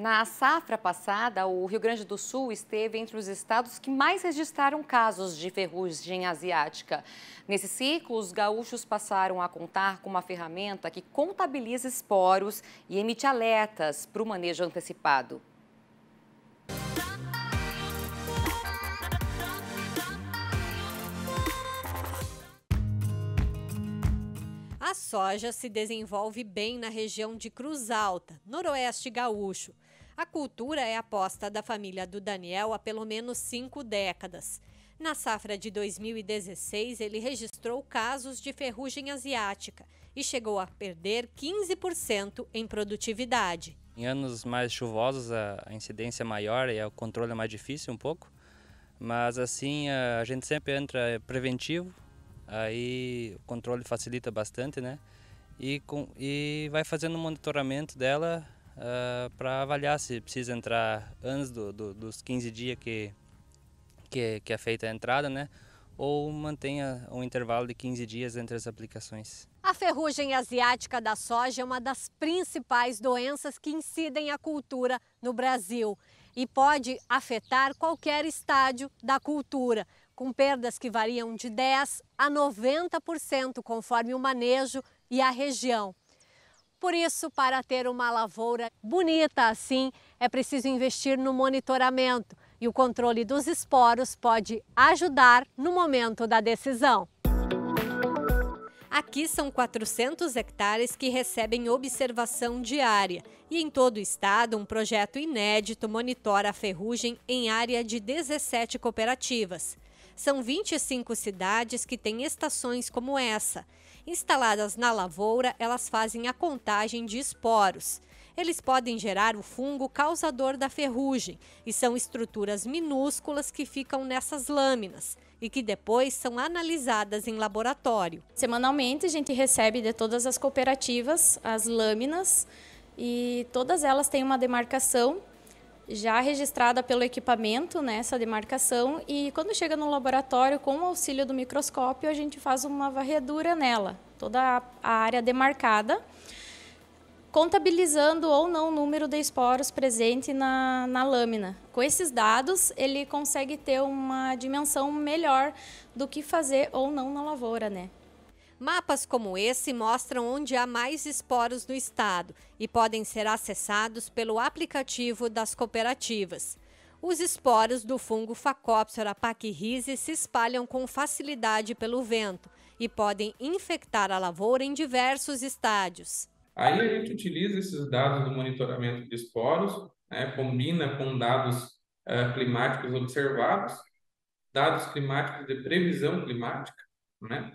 Na safra passada, o Rio Grande do Sul esteve entre os estados que mais registraram casos de ferrugem asiática. Nesse ciclo, os gaúchos passaram a contar com uma ferramenta que contabiliza esporos e emite alertas para o manejo antecipado. A soja se desenvolve bem na região de Cruz Alta, noroeste gaúcho. A cultura é aposta da família do Daniel há pelo menos cinco décadas. Na safra de 2016, ele registrou casos de ferrugem asiática e chegou a perder 15% em produtividade. Em anos mais chuvosos, a incidência é maior e é o controle é mais difícil um pouco, mas assim a gente sempre entra preventivo, aí o controle facilita bastante, né? E, com, e vai fazendo o monitoramento dela uh, ah, para avaliar se precisa entrar antes do, do, dos 15 dias que, que, que é feita a entrada, né? ou mantenha um intervalo de 15 dias entre as aplicações. A ferrugem asiática da soja é uma das principais doenças que incidem a cultura no Brasil e pode afetar qualquer estádio da cultura, com perdas que variam de 10 a 90% conforme o manejo e a região. Por isso, para ter uma lavoura bonita assim, é preciso investir no monitoramento e o controle dos esporos pode ajudar no momento da decisão. Aqui são 400 hectares que recebem observação diária e em todo o estado um projeto inédito monitora a ferrugem em área de 17 cooperativas. São 25 cidades que têm estações como essa Instaladas na lavoura, elas fazem a contagem de esporos. Eles podem gerar o fungo causador da ferrugem e são estruturas minúsculas que ficam nessas lâminas e que depois são analisadas em laboratório. Semanalmente a gente recebe de todas as cooperativas as lâminas e todas elas têm uma demarcação já registrada pelo equipamento, nessa né, demarcação, e quando chega no laboratório, com o auxílio do microscópio, a gente faz uma varredura nela, toda a área demarcada, contabilizando ou não o número de esporos presente na, na lâmina. Com esses dados, ele consegue ter uma dimensão melhor do que fazer ou não na lavoura, né? Mapas como esse mostram onde há mais esporos no estado e podem ser acessados pelo aplicativo das cooperativas. Os esporos do fungo Phacopsora pachyrhizae se espalham com facilidade pelo vento e podem infectar a lavoura em diversos estádios. Aí a gente utiliza esses dados do monitoramento de esporos, né, combina com dados uh, climáticos observados, dados climáticos de previsão climática, né,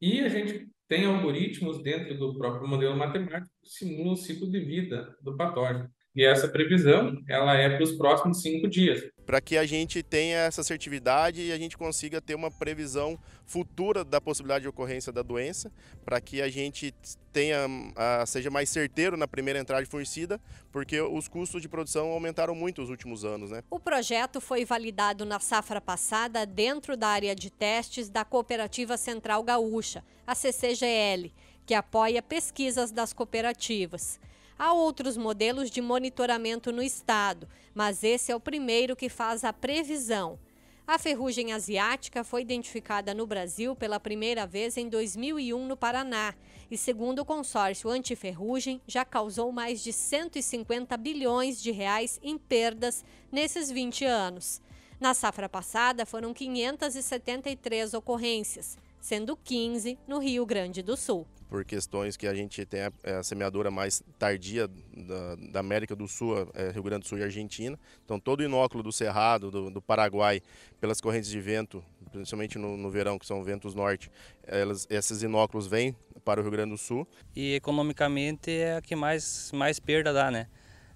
e a gente tem algoritmos dentro do próprio modelo matemático que simulam o ciclo de vida do patógeno. E essa previsão ela é para os próximos cinco dias para que a gente tenha essa assertividade e a gente consiga ter uma previsão futura da possibilidade de ocorrência da doença, para que a gente tenha, ah, seja mais certeiro na primeira entrada de fungicida, porque os custos de produção aumentaram muito nos últimos anos. Né? O projeto foi validado na safra passada dentro da área de testes da Cooperativa Central Gaúcha, a CCGL, que apoia pesquisas das cooperativas. Há outros modelos de monitoramento no estado, mas esse é o primeiro que faz a previsão. A ferrugem asiática foi identificada no Brasil pela primeira vez em 2001 no Paraná e, segundo o consórcio Antiferrugem, já causou mais de 150 bilhões de reais em perdas nesses 20 anos. Na safra passada, foram 573 ocorrências sendo 15 no Rio Grande do Sul. Por questões que a gente tem a, é, a mais tardia da, da América do Sul, é, Rio Grande do Sul e Argentina. Então, todo o inóculo do Cerrado, do, do Paraguai, pelas correntes de vento, principalmente no, no verão, que são ventos norte, elas, esses inóculos vêm para o Rio Grande do Sul. E economicamente é a que mais, mais perda dá, né?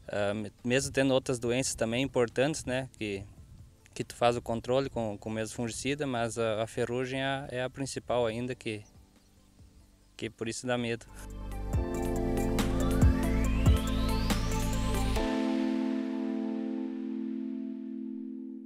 Uh, mesmo tendo outras doenças também importantes, né? Que que tu faz o controle com, com o mesmo fungicida, mas a, a ferrugem é, é a principal ainda que, que por isso dá medo.